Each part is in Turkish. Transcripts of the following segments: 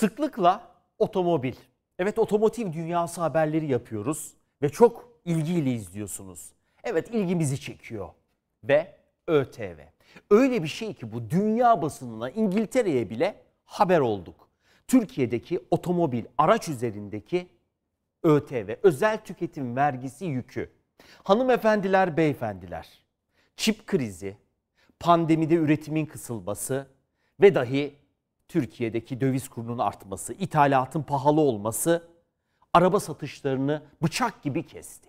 Sıklıkla otomobil. Evet otomotiv dünyası haberleri yapıyoruz ve çok ilgiyle izliyorsunuz. Evet ilgimizi çekiyor ve ÖTV. Öyle bir şey ki bu dünya basınına İngiltere'ye bile haber olduk. Türkiye'deki otomobil araç üzerindeki ÖTV özel tüketim vergisi yükü. Hanımefendiler, beyefendiler. Çip krizi, pandemide üretimin kısılması ve dahi Türkiye'deki döviz kurunun artması, ithalatın pahalı olması araba satışlarını bıçak gibi kesti.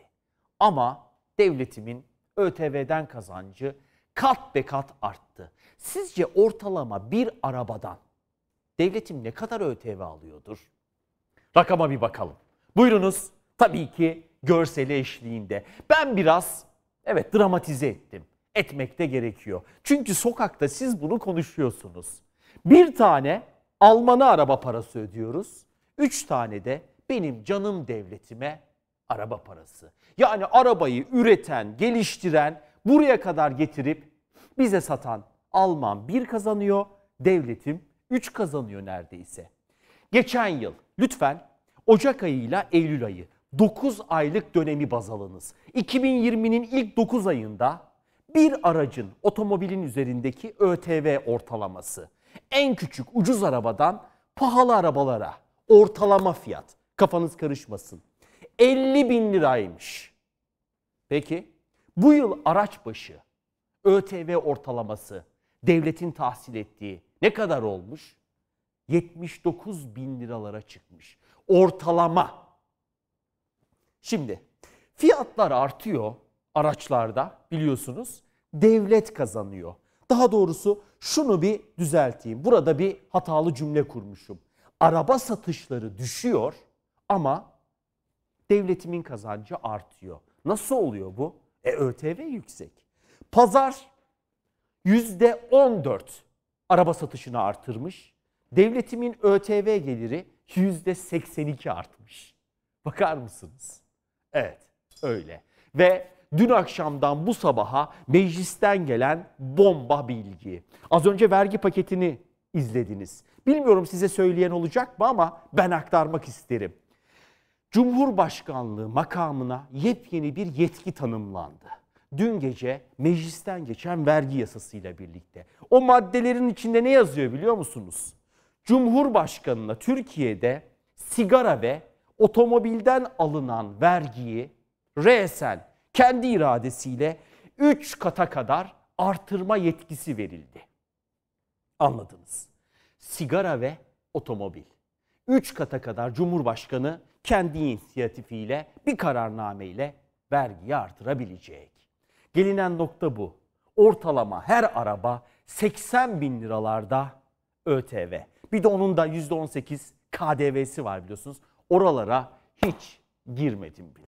Ama devletimin ÖTV'den kazancı kat be kat arttı. Sizce ortalama bir arabadan devletim ne kadar ÖTV alıyordur? Rakama bir bakalım. Buyurunuz. Tabii ki görseli eşliğinde. Ben biraz evet dramatize ettim. etmekte gerekiyor. Çünkü sokakta siz bunu konuşuyorsunuz. Bir tane Alman'a araba parası ödüyoruz. Üç tane de benim canım devletime araba parası. Yani arabayı üreten, geliştiren, buraya kadar getirip bize satan Alman bir kazanıyor, devletim üç kazanıyor neredeyse. Geçen yıl lütfen Ocak ayıyla Eylül ayı 9 aylık dönemi baz alınız. 2020'nin ilk 9 ayında bir aracın otomobilin üzerindeki ÖTV ortalaması en küçük ucuz arabadan pahalı arabalara ortalama fiyat. Kafanız karışmasın. 50 bin liraymış. Peki bu yıl araç başı ÖTV ortalaması devletin tahsil ettiği ne kadar olmuş? 79 bin liralara çıkmış. Ortalama. Şimdi fiyatlar artıyor araçlarda biliyorsunuz. Devlet kazanıyor. Daha doğrusu şunu bir düzelteyim. Burada bir hatalı cümle kurmuşum. Araba satışları düşüyor ama devletimin kazancı artıyor. Nasıl oluyor bu? E ÖTV yüksek. Pazar %14 araba satışını artırmış. Devletimin ÖTV geliri %82 artmış. Bakar mısınız? Evet öyle. Ve dün akşamdan bu sabaha meclisten gelen bomba bilgi. Az önce vergi paketini izlediniz. Bilmiyorum size söyleyen olacak mı ama ben aktarmak isterim. Cumhurbaşkanlığı makamına yepyeni bir yetki tanımlandı. Dün gece meclisten geçen vergi yasasıyla birlikte. O maddelerin içinde ne yazıyor biliyor musunuz? Cumhurbaşkanına Türkiye'de sigara ve otomobilden alınan vergiyi resen kendi iradesiyle 3 kata kadar artırma yetkisi verildi. Anladınız. Sigara ve otomobil. 3 kata kadar Cumhurbaşkanı kendi inisiyatifiyle bir kararnameyle vergiyi artırabilecek. Gelinen nokta bu. Ortalama her araba 80 bin liralarda ÖTV. Bir de onun da %18 KDV'si var biliyorsunuz. Oralara hiç girmedim bile.